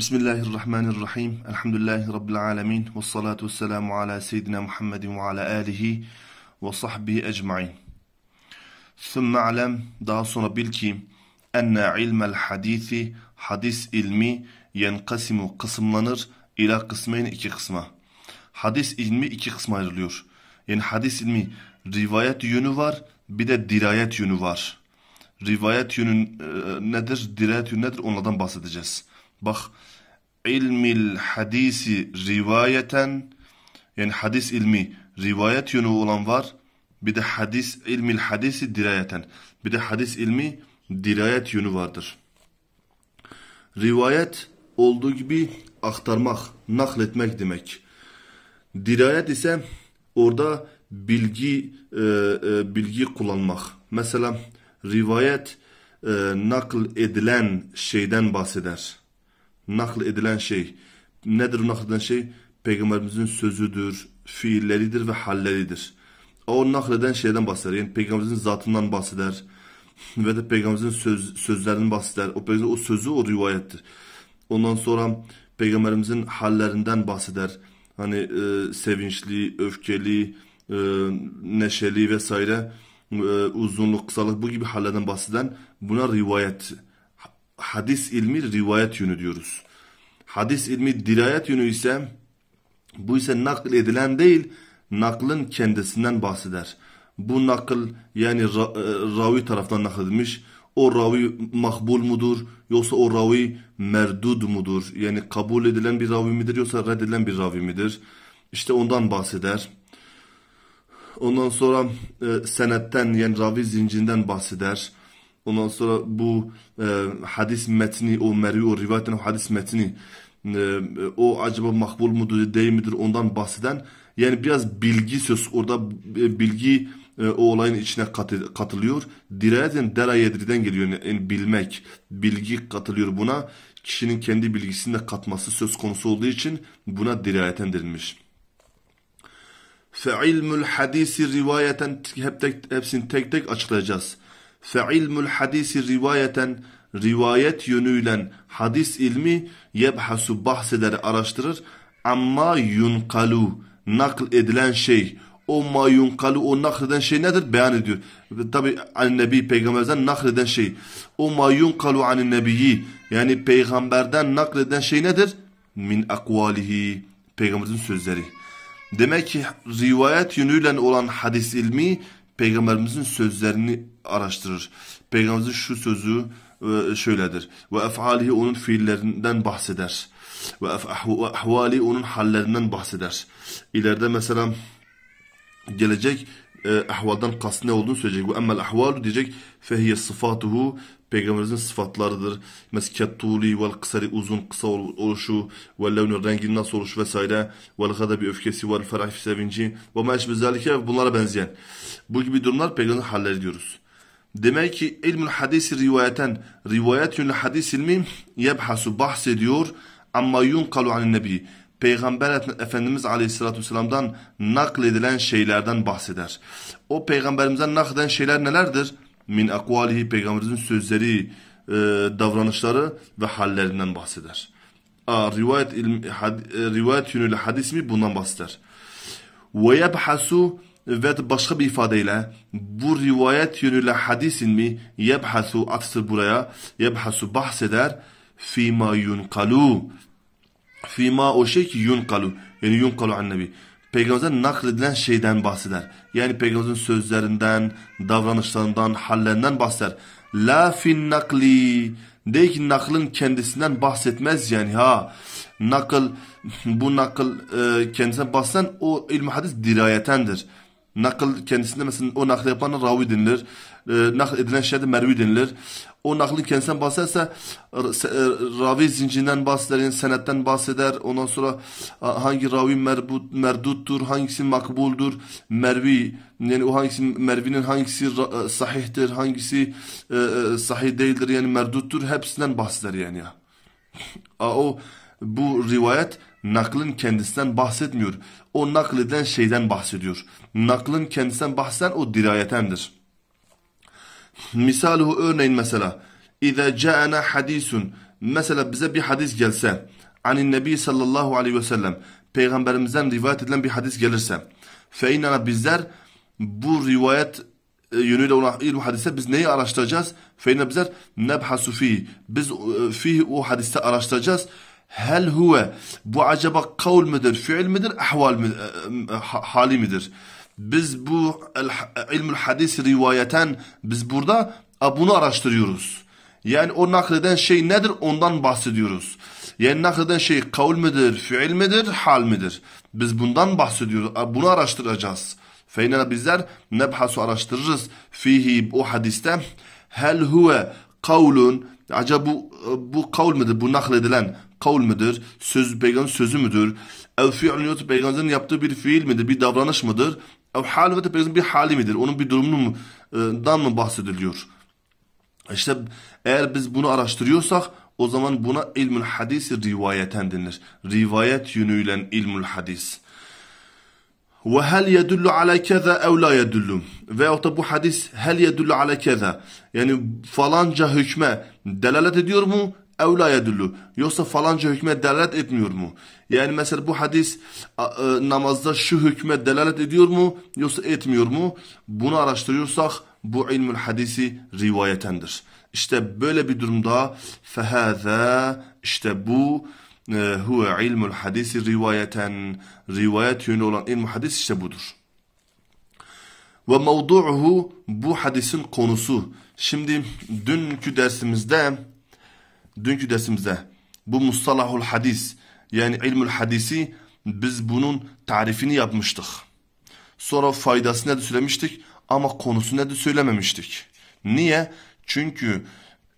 Bismillahirrahmanirrahim. Elhamdülillahi Rabbil alemin. Ve salatu vesselamu ala seyyidina Muhammedin ve ala alihi ve sahbihi ecma'in. Sümme alem, daha sonra bil ki, enne ilmel hadisi, hadis ilmi yenkasimu kısımlanır ila kısmeyn iki kısma. Hadis ilmi iki kısma ayrılıyor. Yani hadis ilmi rivayet yönü var, bir de dirayet yönü var. Rivayet yönü e, nedir, dirayet yönü nedir onlardan bahsedeceğiz. Bak ilmil hadisi rivayeten yani hadis ilmi rivayet yönü olan var. Bir de hadis ilmil hadisi dirayeten. Bir de hadis ilmi dirayet yönü vardır. Rivayet olduğu gibi aktarmak, nakletmek demek. Dirayet ise orada bilgi e, e, bilgi kullanmak. Mesela rivayet e, nakl edilen şeyden bahseder nakl edilen şey nedir nakleden şey? Peygamberimizin sözüdür, fiilleridir ve halleridir. O nakleden şeyden bahseder. Yani peygamberimizin zatından bahseder. ve de peygamberimizin söz, sözlerinden bahseder. O peygamberimizin o sözü o rivayettir. Ondan sonra peygamberimizin hallerinden bahseder. Hani e, sevinçli, öfkeli, e, neşeli vesaire e, uzunluk, kısalık bu gibi hallerden bahseden buna rivayettir hadis ilmi rivayet yönü diyoruz. Hadis ilmi dirayet yönü ise bu ise nakl edilen değil naklın kendisinden bahseder. Bu nakıl yani ra, e, ravi tarafından nakledilmiş. O ravi makbul mudur yoksa o ravi merdud mudur? Yani kabul edilen bir ravi midir yoksa reddedilen bir ravi midir? İşte ondan bahseder. Ondan sonra e, senetten yani ravi zincinden bahseder. Ondan sonra bu e, hadis metni, o mervi, o rivayet eden hadis metni e, o acaba makbul mudur, değil midir ondan bahseden yani biraz bilgi söz orada e, bilgi e, o olayın içine kat katılıyor. Dirayeten derayedriden geliyor yani, yani bilmek, bilgi katılıyor buna. Kişinin kendi bilgisini de katması söz konusu olduğu için buna dirayeten denilmiş. Fe ilmül hadisi rivayeten hep tek, hepsini tek tek açıklayacağız. Fe ilmul hadisi rivayet yönüyle hadis ilmi yebhasu bahseder araştırır. Amma yunkalu nakl edilen şey o ma yunkalu o nakleden şey nedir? Beyan ediyor. Tabi an nebi peygamberden nakleden şey. O ma yunkalu an nebiyi yani peygamberden nakleden şey nedir? Min akvalihi peygamberin sözleri. Demek ki rivayet yönüyle olan hadis ilmi Peygamberimizin sözlerini araştırır. Peygamberimizin şu sözü e, şöyledir. Ve ef'alihi onun fiillerinden bahseder. Ve ahvali onun hallerinden bahseder. İleride mesela gelecek e, ahvaldan kast ne olduğunu söyleyecek. Ve emmel ahvalu diyecek. Fehiye sıfatuhu Peygamberimizin sıfatlarıdır. Mesela tuli vel kısari uzun kısa oluşu ve levnü rengi nasıl oluşu vesaire vel gadabi öfkesi var, ferah sevinci ve meşbe zelike bunlara benzeyen. Bu gibi durumlar peygamberin halleri diyoruz. Demek ki ilmül hadisi rivayeten rivayetül hadis ilmi yebhasu bahsediyor ama yunkalu anin nebi. Peygamber Efendimiz Aleyhisselatü Vesselam'dan nakledilen şeylerden bahseder. O Peygamberimizden nakleden şeyler nelerdir? min akvalihi peygamberimizin sözleri, e, davranışları ve hallerinden bahseder. A, rivayet ilmi, had, e, rivayet yönüyle hadis mi bundan bahseder. Ve yebhasu ve başka bir ifadeyle bu rivayet yönüyle hadis ilmi yebhasu atısır buraya yebhasu bahseder fima yunkalu fima o şey ki yunkalu yani yunkalu an nebi Peygamberimize nakledilen şeyden bahseder. Yani Peygamberimizin sözlerinden, davranışlarından, hallerinden bahseder. La fin nakli. Değil ki naklın kendisinden bahsetmez yani ha. Nakıl, bu nakıl e, kendisinden bahseden o ilmi hadis dirayetendir. Nakıl kendisinde mesela o nakli yapan ravi denilir. E, nakl edilen şeyde mervi denilir. O naklin kendisinden bahsederse ravi zincirinden bahseder, yani senetten bahseder. Ondan sonra hangi ravi merbut, merduttur, hangisi makbuldur, mervi yani o hangisi mervinin hangisi e, sahihtir, hangisi e, sahih değildir yani merduttur hepsinden bahseder yani. O bu rivayet naklin kendisinden bahsetmiyor. O nakleden şeyden bahsediyor. Naklin kendisinden bahseden o dirayetendir. Misaluhu örneğin mesela. İza ca'ana hadisun. Mesela bize bir hadis gelse. Anin Nebi sallallahu aleyhi ve sellem. Peygamberimizden rivayet edilen bir hadis gelirse. Fe inana bizler bu rivayet e, yönüyle olan ilmu hadise biz neyi araştıracağız? Fe inana bizler nebhasu fihi. Biz e, fihi o hadiste araştıracağız. Hel huve. Bu acaba kavl midir, fiil midir, ahval midir, e, hali midir? biz bu ilmül hadis rivayeten biz burada bunu araştırıyoruz. Yani o nakleden şey nedir ondan bahsediyoruz. Yani nakleden şey kavul midir, fiil midir, hal midir? Biz bundan bahsediyoruz. Bunu araştıracağız. Feynana bizler nebhasu araştırırız. Fihi o hadiste hel huve kavlun acaba bu, e, bu kavul midir? Bu nakledilen kavul midir? Söz, peygamber sözü müdür? El fi'lun peygamberin yaptığı bir fiil midir? Bir davranış mıdır? Ev hali ve peygamberin bir hali midir? Onun bir durumunu mu, e, dan mı bahsediliyor? İşte eğer biz bunu araştırıyorsak o zaman buna ilmül hadisi rivayeten denir. Rivayet yönüyle ilmül hadis. Ve hel yedullu ala keza ev la yedullu. Veyahut da bu hadis hel yedullu ala keza. Yani falanca hükme delalet ediyor mu evla yedullu. Yoksa falanca hükme delalet etmiyor mu? Yani mesela bu hadis e, namazda şu hükme delalet ediyor mu yoksa etmiyor mu? Bunu araştırıyorsak bu ilmül hadisi rivayetendir. İşte böyle bir durumda fehaza işte bu e, huve ilmül hadisi rivayeten rivayet yönü olan ilmül hadis işte budur. Ve mevdu'uhu bu hadisin konusu. Şimdi dünkü dersimizde dünkü dersimizde bu mustalahul hadis yani ilmül hadisi biz bunun tarifini yapmıştık. Sonra faydasını da söylemiştik ama konusu ne de söylememiştik. Niye? Çünkü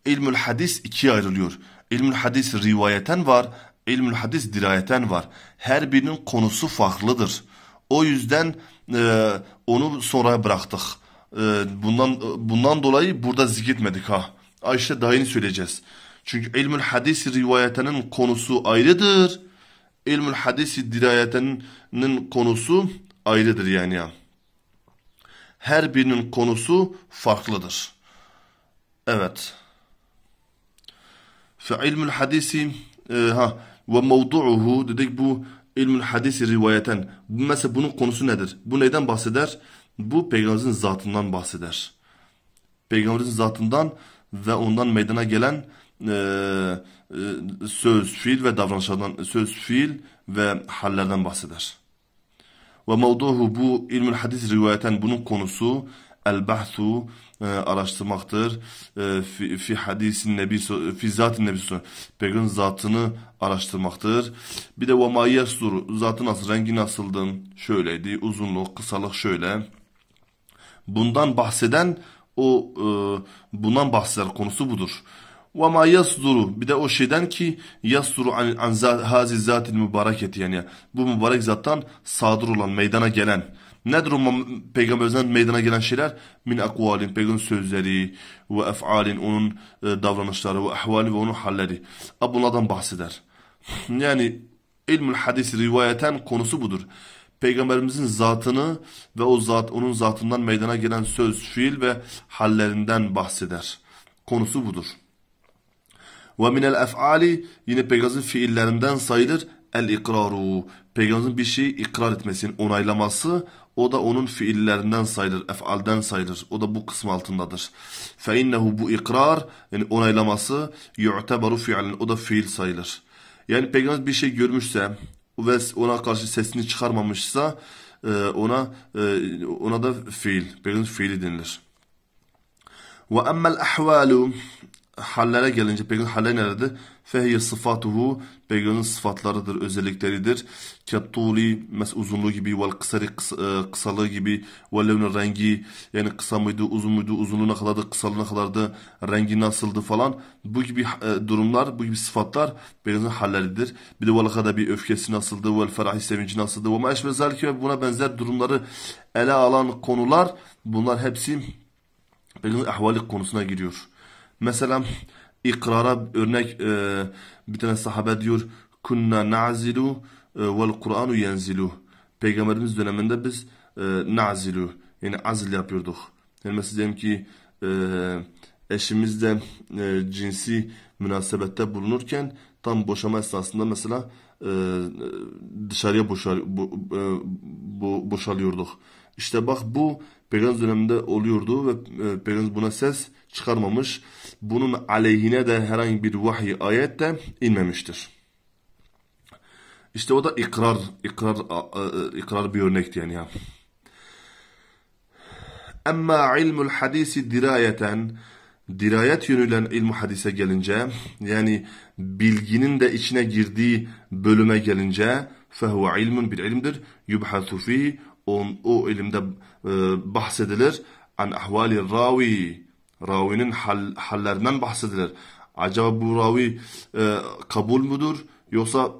ilmül hadis ikiye ayrılıyor. İlmül hadis rivayeten var, ilmül hadis dirayeten var. Her birinin konusu farklıdır. O yüzden e, onu sonra bıraktık. E, bundan bundan dolayı burada zikretmedik ha. Ayşe daha yeni söyleyeceğiz. Çünkü ilmül hadisi rivayetinin konusu ayrıdır. İlmül hadisi dirayetinin konusu ayrıdır yani Her birinin konusu farklıdır. Evet. Fe ilmül hadisi e, ha ve mevdu'uhu dedik bu ilmül hadisi rivayeten. Mesela bunun konusu nedir? Bu neden bahseder? Bu peygamberin zatından bahseder. Peygamberin zatından ve ondan meydana gelen e, e, söz, fiil ve davranışlardan, söz, fiil ve hallerden bahseder. Ve mevduhu bu ilmül hadis rivayeten bunun konusu el-bahsu e, araştırmaktır. E, fi, fi hadisin nebi fi zatin nebi peygamberin zatını araştırmaktır. Bir de ve ma yasdur zatı nasıl rengi nasıldı? Şöyleydi. Uzunluk, kısalık şöyle. Bundan bahseden o e, bundan bahseder konusu budur. Ve ma yasduru bir de o şeyden ki yasduru an, an hazi zatil mübareketi yani bu mübarek zattan sadır olan meydana gelen Nedir o peygamberden meydana gelen şeyler? Min akvalin, peygamber sözleri ve ef'alin, onun e, davranışları ve ahvali ve onun halleri. Bunlardan bahseder. Yani ilmül hadis rivayeten konusu budur. Peygamberimizin zatını ve o zat, onun zatından meydana gelen söz, fiil ve hallerinden bahseder. Konusu budur. Ve minel ef'ali yine peygamberin fiillerinden sayılır el ikraru. Peygamberin bir şeyi ikrar etmesinin onaylaması o da onun fiillerinden sayılır, efalden sayılır. O da bu kısım altındadır. Fe innehu bu ikrar yani onaylaması yu'tebaru fiilen o da fiil sayılır. Yani peygamber bir şey görmüşse ve ona karşı sesini çıkarmamışsa e, ona e, ona da fiil, peygamber fiili denilir. Ve emmel ahvalu hallere gelince peygamber halle nerede? Fehye sıfatuhu peygamberin sıfatlarıdır, özellikleridir. Kettuli mes uzunluğu gibi vel kısarı e, kısalığı gibi ve rengi yani kısa mıydı, uzun muydu, uzunluğuna ne kadardı, kısalığı ne kadardı, rengi nasıldı falan. Bu gibi e, durumlar, bu gibi sıfatlar peygamberin halleridir. Bir de vel bir öfkesi nasıldı, vel ferah sevinci nasıldı ve meşve ve buna benzer durumları ele alan konular bunlar hepsi peygamberin ahvali konusuna giriyor. Mesela ikrara örnek e, bir tane sahabe diyor kunna nazilu e, vel Kur'anu yenzilu. Peygamberimiz döneminde biz e, nazilu yani azil yapıyorduk. Yani mesela diyelim ki e, eşimizle e, cinsi münasebette bulunurken tam boşama esnasında mesela e, dışarıya boşal, bo, e, bo, boşalıyorduk. İşte bak bu Peygamber döneminde oluyordu ve e, Peygamber buna ses çıkarmamış. Bunun aleyhine de herhangi bir vahiy ayet de inmemiştir. İşte o da ikrar, ikrar, e, e, ikrar bir örnekti yani ya. Ama ilmul hadisi dirayeten, dirayet yönüyle ilmu hadise gelince, yani bilginin de içine girdiği bölüme gelince, فَهُوَ عِلْمٌ bir ilimdir. يُبْحَثُ ف۪يهِ on, o ilimde e, bahsedilir. An ahvali ravi. Ravinin hal, hallerinden bahsedilir. Acaba bu ravi e, kabul mudur? Yoksa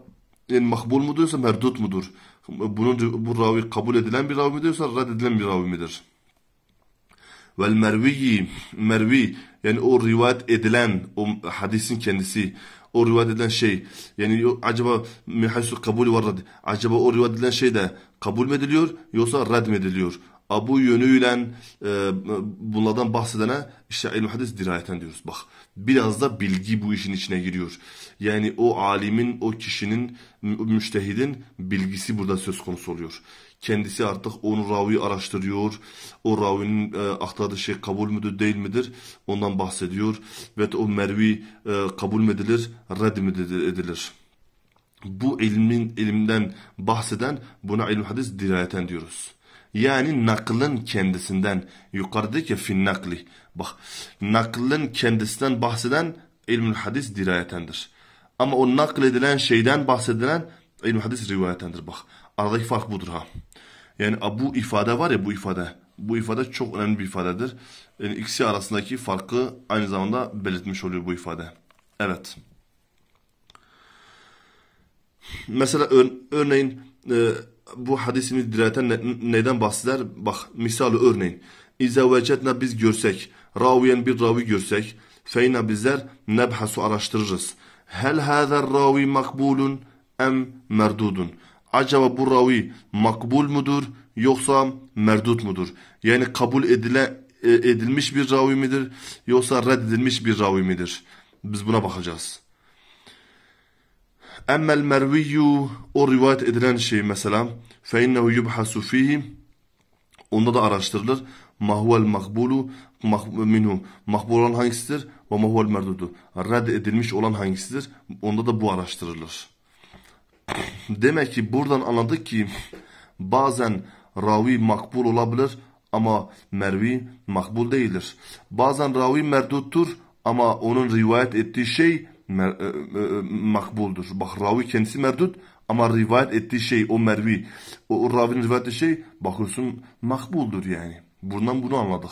yani makbul mudur yoksa merdut mudur? Bunun, bu ravi kabul edilen bir ravi midir yoksa reddedilen bir ravi midir? vel merviyi mervi yani o rivayet edilen o hadisin kendisi o rivayet edilen şey yani acaba mihasu kabul var acaba o rivayet edilen şey de kabul mü ediliyor yoksa red mi ediliyor? bu yönüyle e, bunlardan bahsedene işte ilm hadis dirayeten diyoruz. Bak biraz da bilgi bu işin içine giriyor. Yani o alimin, o kişinin, müştehidin bilgisi burada söz konusu oluyor. Kendisi artık onu ravi araştırıyor. O ravinin e, aktardığı şey kabul müdür değil midir? Ondan bahsediyor. Ve o mervi e, kabul mü edilir, red mi edilir? bu ilmin ilimden bahseden buna ilim hadis dirayeten diyoruz. Yani naklın kendisinden yukarıdaki fin nakli. Bak naklın kendisinden bahseden ilmül hadis dirayetendir. Ama o nakledilen şeyden bahsedilen ilmül hadis rivayetendir bak. Aradaki fark budur ha. Yani bu ifade var ya bu ifade. Bu ifade çok önemli bir ifadedir. Yani ikisi arasındaki farkı aynı zamanda belirtmiş oluyor bu ifade. Evet. Mesela ör, örneğin e, bu hadisimiz dirayeten ne, neyden bahseder? Bak misal örneğin. İza vecetna biz görsek, raviyen bir ravi görsek, feyna bizler nebhasu araştırırız. Hel hâzer ravi makbulun em merdudun. Acaba bu ravi makbul mudur yoksa merdut mudur? Yani kabul edile, e, edilmiş bir ravi midir yoksa reddedilmiş bir ravi midir? Biz buna bakacağız. أما المروي o rivayet edilen şey mesela فَاِنَّهُ يُبْحَسُ fihi, Onda da araştırılır. Mahvel makbulu minhu. Makbul olan hangisidir? Ve mahvel merdudu. Red edilmiş olan hangisidir? Onda da bu araştırılır. Demek ki buradan anladık ki bazen ravi makbul olabilir ama mervi makbul değildir. Bazen ravi merduttur ama onun rivayet ettiği şey e, e, e, makbuldur. Bak ravi kendisi merdut ama rivayet ettiği şey o mervi, o, o ravinin rivayet ettiği şey bakıyorsun makbuldur yani. Bundan bunu anladık.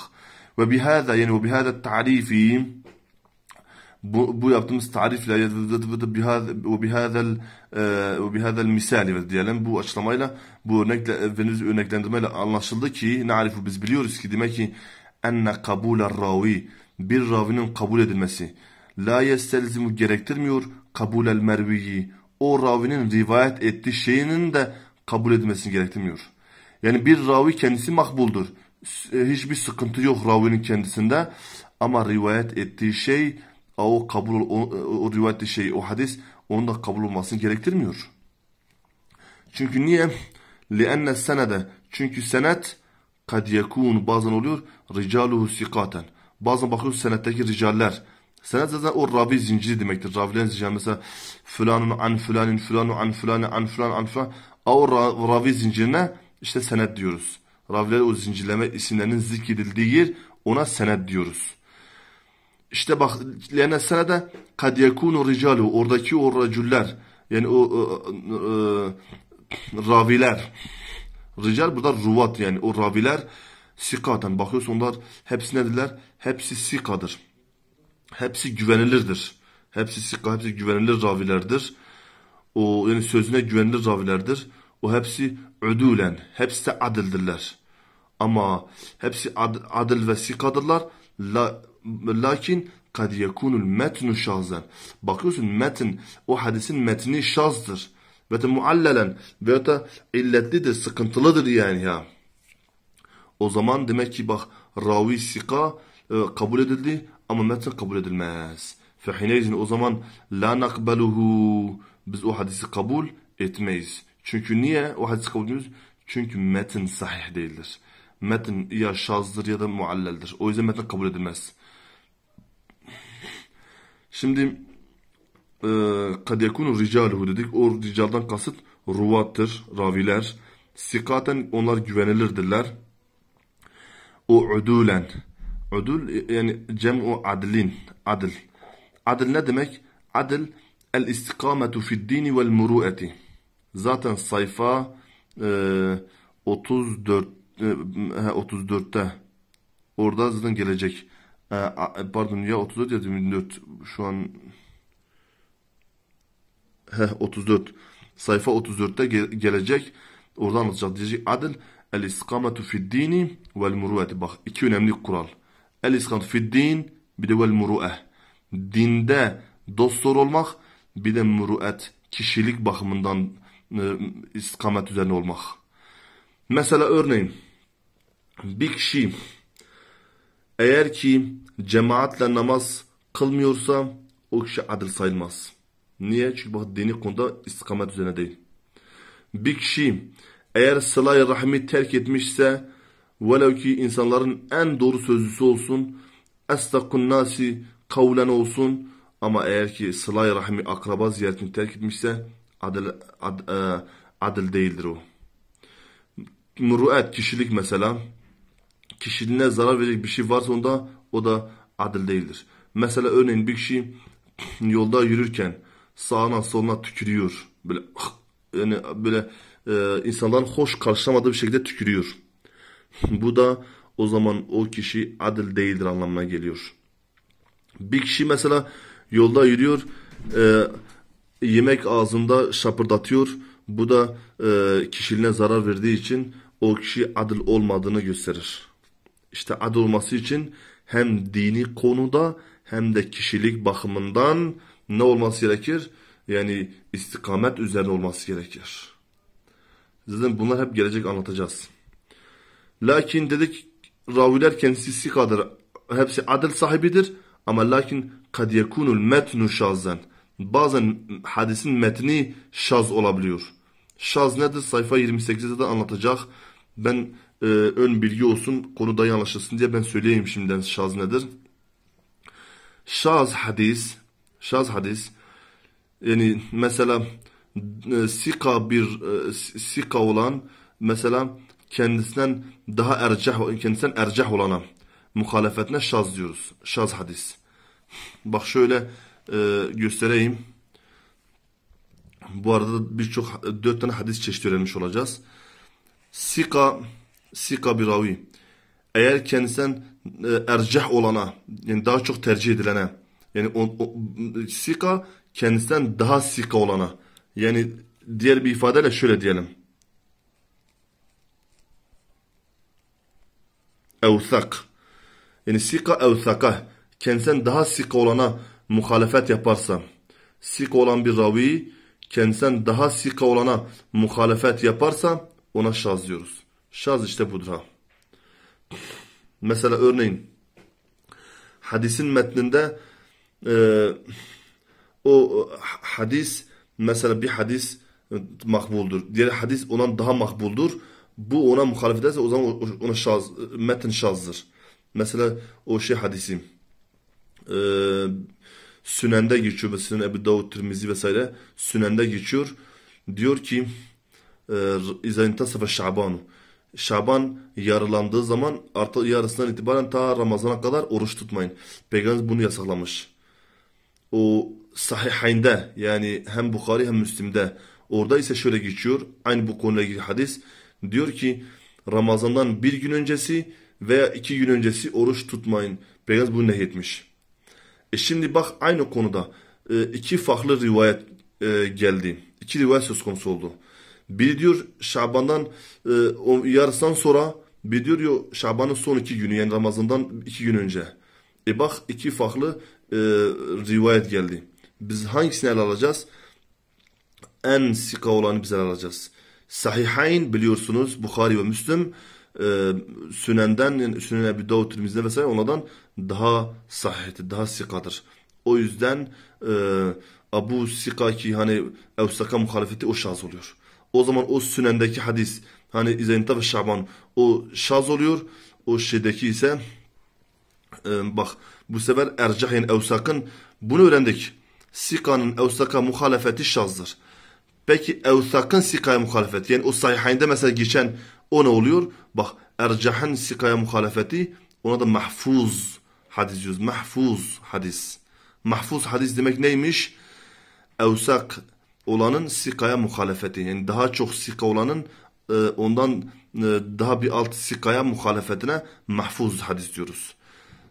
Ve bihada yani ve bihada tarifi bu, bu yaptığımız tarifle ve bihadel ve bihadel misali diyelim bu açıklamayla bu örnekle veriniz örneklendirmeyle anlaşıldı ki narifu biz biliyoruz ki demek ki enne kabul ravi bir ravinin kabul edilmesi la yestelzimu gerektirmiyor el merviyi. O ravinin rivayet ettiği şeyinin de kabul edilmesini gerektirmiyor. Yani bir ravi kendisi makbuldur. E, hiçbir sıkıntı yok ravinin kendisinde. Ama rivayet ettiği şey o kabul o, o rivayet ettiği şey o hadis onun da kabul olmasını gerektirmiyor. Çünkü niye? لِأَنَّ senede Çünkü senet kad yekun bazen oluyor ricaluhu sikaten. Bazen bakıyoruz senetteki ricaller Senet zaten o ravi zinciri demektir. Ravilerin zinciri mesela filanun an filanin filanu an filani an filan an filan. O ravi zincirine işte senet diyoruz. Raviler o zincirleme isimlerinin zikredildiği yer ona senet diyoruz. İşte bak yani senede kad yekunu ricalu oradaki o racüller yani o e, e, raviler rical burada ruvat yani o raviler sikaten bakıyorsun onlar hepsi nedirler? Hepsi sikadır hepsi güvenilirdir. Hepsi, hepsi güvenilir ravilerdir. O yani sözüne güvenilir ravilerdir. O hepsi ödülen, hepsi de adildirler. Ama hepsi ad, adil ve sikadırlar. La, lakin kad yekunul metnu şahzen. Bakıyorsun metin, o hadisin metni şazdır. Ve de muallelen ve de illetlidir, sıkıntılıdır yani ya. O zaman demek ki bak ravi sika e, kabul edildi ama metin kabul edilmez. فَحِنَيْزٍ o zaman la nakbeluhu biz o hadisi kabul etmeyiz. Çünkü niye o hadisi kabul ediyoruz? Çünkü metin sahih değildir. Metin ya şazdır ya da mualleldir. O yüzden metin kabul edilmez. Şimdi e, kad yekunu ricaluhu dedik. O ricaldan kasıt ruvattır, raviler. Sikaten onlar güvenilirdirler. O udulen Udul e, yani cem'u adlin. Adil. Adil ne demek? Adil el istikametu fid dini vel muru'eti. Zaten sayfa e, 34 e, 34'te orada zaten gelecek. E, e pardon ya 34 ya 24 şu an Heh, 34 sayfa 34'te ge gelecek. Oradan anlatacak diyecek adil el istikametu fid dini vel muru'eti. Bak iki önemli kural. El iskat fiddin bir de vel muru'eh. Dinde dostlar olmak bir de muru'et kişilik bakımından e, istikamet üzerine olmak. Mesela örneğin bir kişi eğer ki cemaatle namaz kılmıyorsa o kişi adil sayılmaz. Niye? Çünkü bak dini konuda istikamet üzerine değil. Bir kişi eğer sıla-i rahmi terk etmişse Velev ki insanların en doğru sözlüsü olsun, estakun nasi kavlen olsun ama eğer ki sılay rahmi akraba ziyaretini terk etmişse adil, ad, e, adil değildir o. Muruet kişilik mesela kişiliğine zarar verecek bir şey varsa onda o da adil değildir. Mesela örneğin bir kişi yolda yürürken sağına soluna tükürüyor. Böyle yani böyle e, insanların hoş karşılamadığı bir şekilde tükürüyor. Bu da o zaman o kişi adil değildir anlamına geliyor. Bir kişi mesela yolda yürüyor, e, yemek ağzında şapırdatıyor. Bu da e, kişiliğine zarar verdiği için o kişi adil olmadığını gösterir. İşte adil olması için hem dini konuda hem de kişilik bakımından ne olması gerekir? Yani istikamet üzerine olması gerekir. Zaten bunlar hep gelecek anlatacağız. Lakin dedik raviler kendisi sikadır. Hepsi adil sahibidir. Ama lakin kad yekunul metnu şazdan. Bazen hadisin metni şaz olabiliyor. Şaz nedir? Sayfa 28'de de anlatacak. Ben e, ön bilgi olsun, konuda yanlışılsın diye ben söyleyeyim şimdiden şaz nedir. Şaz hadis, şaz hadis yani mesela e, sika bir e, sika olan mesela kendisinden daha ercah, kendisinden ercah olana muhalefetine şaz diyoruz. Şaz hadis. Bak şöyle e, göstereyim. Bu arada birçok dört tane hadis çeşidi öğrenmiş olacağız. Sika, sika bir ravi. Eğer kendisinden e, ercah olana, yani daha çok tercih edilene, yani o, o, sika kendisinden daha sika olana, yani diğer bir ifadeyle şöyle diyelim. evsak. Yani sika evsaka. Kendisinden daha sika olana muhalefet yaparsa. Sika olan bir ravi kendisinden daha sika olana muhalefet yaparsa ona şaz diyoruz. Şaz işte budur ha. Mesela örneğin hadisin metninde e, o hadis mesela bir hadis makbuldur. Diğer hadis olan daha makbuldur bu ona muhalefet ederse o zaman ona şaz, metin şazdır. Mesela o şey hadisi e, Sünen'de geçiyor. mesela Ebu Davud, Tirmizi vesaire Sünen'de geçiyor. Diyor ki İzanintasafa Şaban Şaban yarılandığı zaman artık yarısından itibaren ta Ramazan'a kadar oruç tutmayın. Peygamber bunu yasaklamış. O Sahihayn'de yani hem Bukhari hem Müslim'de orada ise şöyle geçiyor. Aynı bu konuyla ilgili hadis. Diyor ki Ramazan'dan bir gün öncesi veya iki gün öncesi oruç tutmayın. Peygamber bunu nehyetmiş. E şimdi bak aynı konuda e, iki farklı rivayet e, geldi. İki rivayet söz konusu oldu. Biri diyor Şaban'dan e, o yarısından sonra bir diyor Şaban'ın son iki günü yani Ramazan'dan iki gün önce. E bak iki farklı e, rivayet geldi. Biz hangisini ele alacağız? En sika olanı bize alacağız. Sahihayn biliyorsunuz Bukhari ve Müslüm, e, Sünen'den, yani Sünen Ebu Davud, Tirmizi'den vesaire onlardan daha sahihtir, daha sikadır. O yüzden e, Abu Sika ki hani Evsaka muhalefeti o şaz oluyor. O zaman o Sünen'deki hadis hani İzeynta ve Şaban o şaz oluyor. O şeydeki ise e, bak bu sefer Ercah'in Evsak'ın bunu öğrendik. Sika'nın Evsak'a muhalefeti şazdır. Peki evsakın sikaya muhalefet yani o sahihinde mesela geçen o ne oluyor? Bak ercahın sikaya muhalefeti ona da mahfuz hadis diyoruz. Mahfuz hadis. Mahfuz hadis demek neymiş? Evsak olanın sikaya muhalefeti. Yani daha çok sika olanın e, ondan e, daha bir alt sikaya muhalefetine mahfuz hadis diyoruz.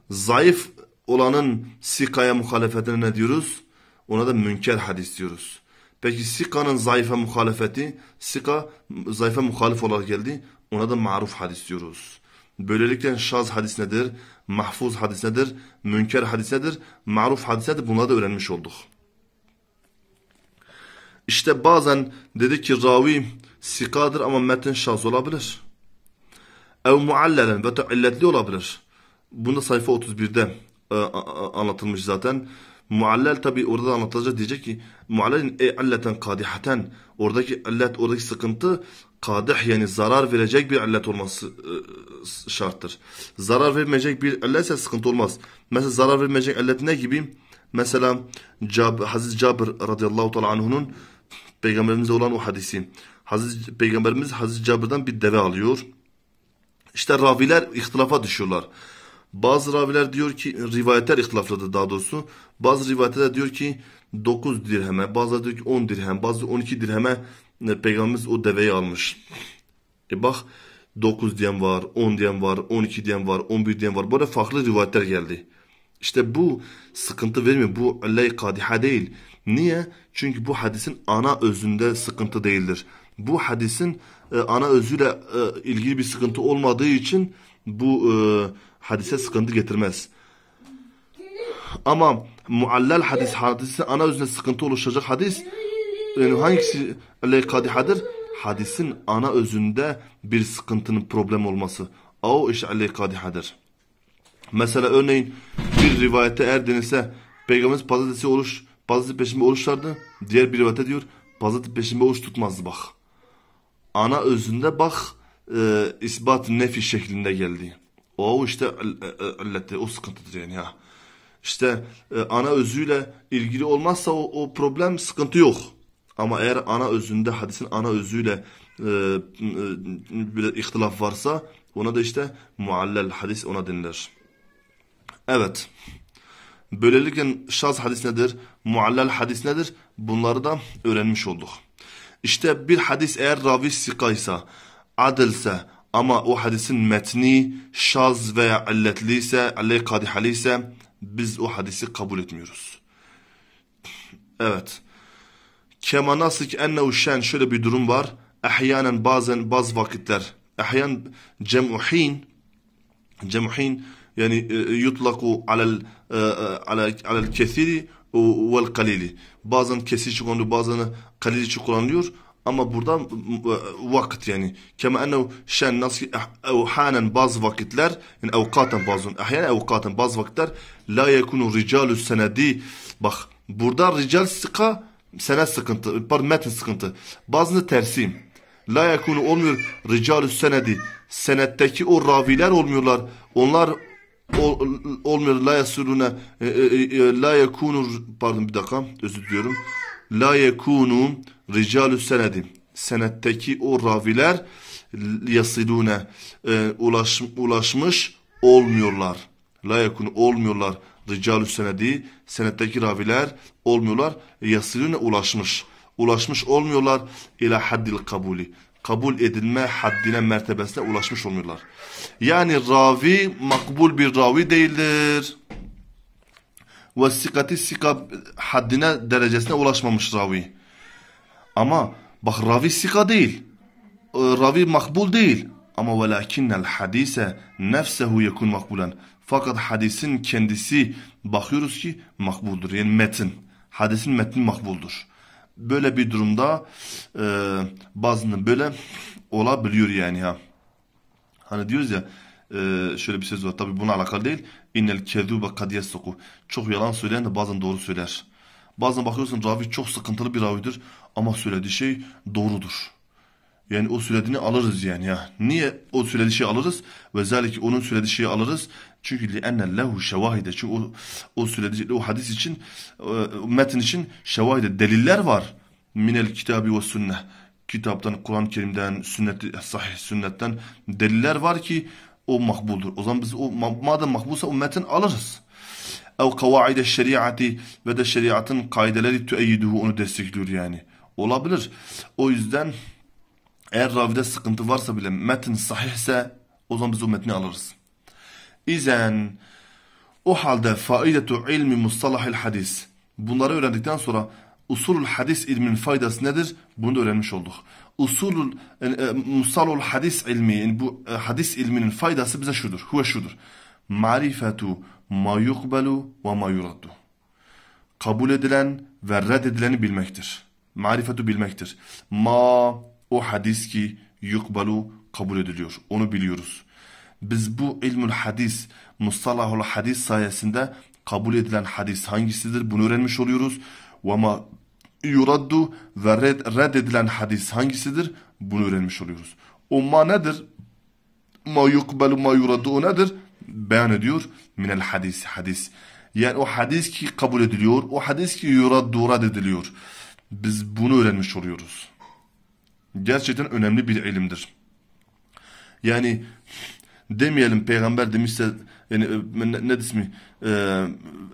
Zayıf olanın sikaya muhalefetine ne diyoruz? Ona da münker hadis diyoruz. Peki Sika'nın zayıfa muhalefeti, Sika zayıfa muhalif olarak geldi. Ona da maruf hadis diyoruz. Böylelikle şaz hadis nedir, mahfuz hadis nedir, münker hadis nedir, maruf hadis nedir bunları da öğrenmiş olduk. İşte bazen dedi ki ravi sikadır ama metin şaz olabilir. Ev muallelen ve illetli olabilir. Bunda sayfa 31'de e, anlatılmış zaten. Muallel tabi orada da diyecek ki muallel e alleten kadihaten oradaki allet oradaki sıkıntı kadih yani zarar verecek bir allet olması e, şarttır. Zarar vermeyecek bir alletse sıkıntı olmaz. Mesela zarar vermeyecek allet ne gibi? Mesela Cab Hazreti Cabir radıyallahu teala anhu'nun peygamberimize olan o hadisi. Hazreti peygamberimiz Hazreti Cabir'den bir deve alıyor. İşte raviler ihtilafa düşüyorlar. Bazı raviler diyor ki rivayetler ihtilaflıdır daha doğrusu. Bazı rivayette de diyor ki 9 dirheme, bazı diyor ki 10 dirhem, bazı 12 dirheme e, Peygamberimiz o deveyi almış. E bak 9 diyen var, 10 diyen var, 12 diyen var, 11 diyen var. Böyle farklı rivayetler geldi. İşte bu sıkıntı vermiyor. Bu ley kadiha değil. Niye? Çünkü bu hadisin ana özünde sıkıntı değildir. Bu hadisin e, ana özüyle e, ilgili bir sıkıntı olmadığı için bu e, hadise sıkıntı getirmez. Ama muallal hadis hadisi ana özüne sıkıntı oluşacak hadis yani hangisi hadir Hadisin ana özünde bir sıkıntının problem olması. O iş hadir Mesela örneğin bir rivayete eğer denilse Peygamberimiz pazartesi oruç, pazartesi peşinde oruçlardı. Diğer bir rivayete diyor pazartesi peşinde oruç tutmazdı bak. Ana özünde bak e, isbat nefi şeklinde geldi. O işte illeti, o sıkıntıdır yani ya işte e, ana özüyle ilgili olmazsa o, o problem sıkıntı yok. Ama eğer ana özünde hadisin ana özüyle e, e, ihtilaf varsa ona da işte muallel hadis ona denilir. Evet. Böylelikle şaz hadis nedir? Muallel hadis nedir? Bunları da öğrenmiş olduk. İşte bir hadis eğer ravi sikaysa, adilse ama o hadisin metni şaz veya illetliyse, aleyh kadihaliyse biz o hadisi kabul etmiyoruz. Evet. Kema nasik ennehu şen şöyle bir durum var. Ehyanen bazen bazı vakitler. Ehyan cem'uhin cem'uhin yani e, e, yutlaku alel e, alel, alel kesiri vel kalili. Bazen kesici kullanılıyor, bazen kalilici kullanılıyor. Ama burada vakit yani. Kema ennehu şen nasi evhanen bazı vakitler yani evkaten bazı ahyanen evkaten bazı vakitler la yekunu ricalu senedi bak burada rical sıka senet sıkıntı pardon metin sıkıntı bazında tersiyim. La yekunu olmuyor ricalu senedi senetteki o raviler olmuyorlar. Onlar ol, olmuyor la yasuruna e, e, e, la yekunu pardon bir dakika özür diliyorum. La yekunu ricalü senedi senetteki o raviler yasilune e, ulaş, ulaşmış olmuyorlar. Layakun olmuyorlar. Ricalü senedi senetteki raviler olmuyorlar. Yasilune ulaşmış. Ulaşmış olmuyorlar. ila haddil kabuli. Kabul edilme haddine mertebesine ulaşmış olmuyorlar. Yani ravi makbul bir ravi değildir. Ve sikati sika haddine derecesine ulaşmamış ravi. Ama bak ravi sika değil. Ee, ravi makbul değil. Ama velakinnel hadise nefsehu yekun makbulen. Fakat hadisin kendisi bakıyoruz ki makbuldur. Yani metin. Hadisin metni makbuldur. Böyle bir durumda e, bazını böyle olabiliyor yani ha. Hani diyoruz ya e, şöyle bir söz var. Tabi buna alakalı değil. İnnel kezube kad Çok yalan söyleyen de bazen doğru söyler. Bazen bakıyorsun ravi çok sıkıntılı bir ravidir ama söylediği şey doğrudur. Yani o söylediğini alırız yani ya. Niye o söylediği şeyi alırız? Ve zalik onun söylediği şeyi alırız. Çünkü li enne lehu şevahide. Çünkü o, o söylediği, o hadis için, e, metin için şevahide. Deliller var. Minel kitabı ve sünne. Kitaptan, Kur'an-ı Kerim'den, sünnet, sahih sünnetten deliller var ki o makbuldur. O zaman biz o madem makbulsa o metin alırız ev kavaide şeriatı ve de şeriatın kaideleri tüeyyiduhu onu destekliyor yani. Olabilir. O yüzden eğer ravide sıkıntı varsa bile metin sahihse o zaman biz o metni alırız. İzen o halde faidetu ilmi mustalahil hadis. Bunları öğrendikten sonra usulul hadis ilminin faydası nedir? Bunu da öğrenmiş olduk. Usulul e, musalul hadis ilmi yani bu e, hadis ilminin faydası bize şudur. Huve şudur. Marifetu ma yukbelu ve ma yuraddu. Kabul edilen ve reddedileni bilmektir. Marifetu bilmektir. Ma o hadis ki yukbelu kabul ediliyor. Onu biliyoruz. Biz bu ilmül hadis, mustalahul hadis sayesinde kabul edilen hadis hangisidir bunu öğrenmiş oluyoruz. Ve ma yuraddu ve red, reddedilen hadis hangisidir bunu öğrenmiş oluyoruz. O ma nedir? Ma yukbelu ma yuraddu o nedir? Beyan ediyor minel hadis hadis. Yani o hadis ki kabul ediliyor, o hadis ki yuraddu rad ediliyor. Biz bunu öğrenmiş oluyoruz. Gerçekten önemli bir ilimdir. Yani demeyelim peygamber demişse yani e, ne, ne ismi e,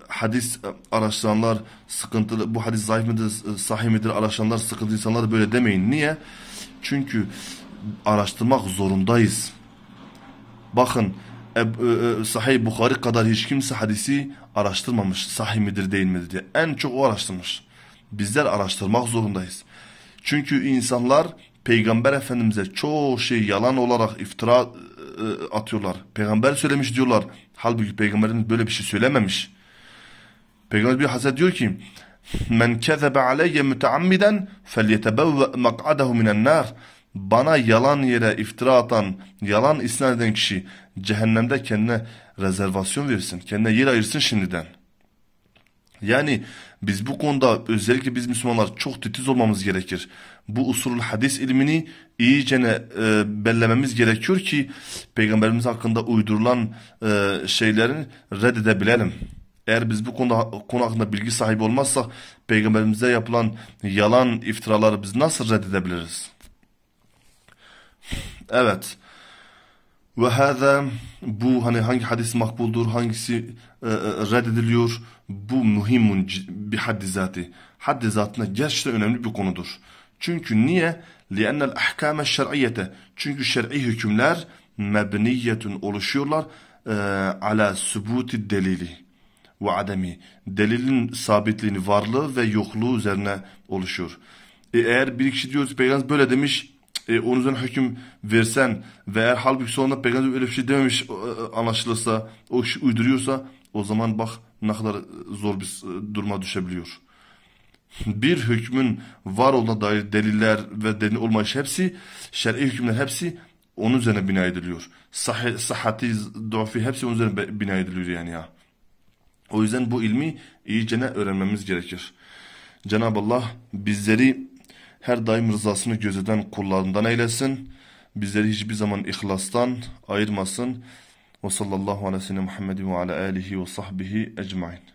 hadis araştıranlar sıkıntılı bu hadis zayıf mıdır e, sahih midir araştıranlar sıkıntı insanlar böyle demeyin niye çünkü araştırmak zorundayız bakın e, e, Sahih Bukhari kadar hiç kimse hadisi araştırmamış. Sahih midir değil midir diye. En çok o araştırmış. Bizler araştırmak zorundayız. Çünkü insanlar Peygamber Efendimiz'e çoğu şey yalan olarak iftira e, atıyorlar. Peygamber söylemiş diyorlar. Halbuki Peygamberimiz böyle bir şey söylememiş. Peygamber bir Hazreti diyor ki Men kezebe aleyye müteammiden felyetebevve mak'adehu minen nar. Bana yalan yere iftira atan, yalan isnat eden kişi cehennemde kendine rezervasyon versin, kendine yer ayırsın şimdiden. Yani biz bu konuda özellikle biz Müslümanlar çok titiz olmamız gerekir. Bu usulul hadis ilmini iyice e, bellememiz gerekiyor ki peygamberimiz hakkında uydurulan e, şeyleri reddedebilelim. Eğer biz bu konuda, konu hakkında bilgi sahibi olmazsak peygamberimize yapılan yalan iftiraları biz nasıl reddedebiliriz? Evet. Ve hâzâ bu hani hangi hadis makbuldur, hangisi e, e reddediliyor bu muhimun bir haddi zati. Haddi zatına gerçekten önemli bir konudur. Çünkü niye? لِأَنَّ الْاَحْكَامَ الشَّرْعِيَّةَ Çünkü şer'i hükümler mebniyetun oluşuyorlar e, ala sübuti delili ve ademi. Delilin sabitliğini, varlığı ve yokluğu üzerine oluşuyor. E, eğer bir kişi diyoruz Peygamber böyle demiş e, onun üzerine hüküm versen ve eğer halbuki sonunda peygamber öyle bir şey dememiş e, anlaşılırsa, o kişi uyduruyorsa o zaman bak ne kadar zor bir e, duruma düşebiliyor. Bir hükmün var olduğuna dair deliller ve delil olmayış hepsi, şer'i hükümler hepsi onun üzerine bina ediliyor. Sah sahati, duafi hepsi onun üzerine bina ediliyor yani ya. O yüzden bu ilmi iyice öğrenmemiz gerekir. Cenab-ı Allah bizleri her daim rızasını gözeten kullarından eylesin. Bizleri hiçbir zaman ihlastan ayırmasın. Ve sallallahu aleyhi ve sellem Muhammedin ve ala alihi ve sahbihi ecmain.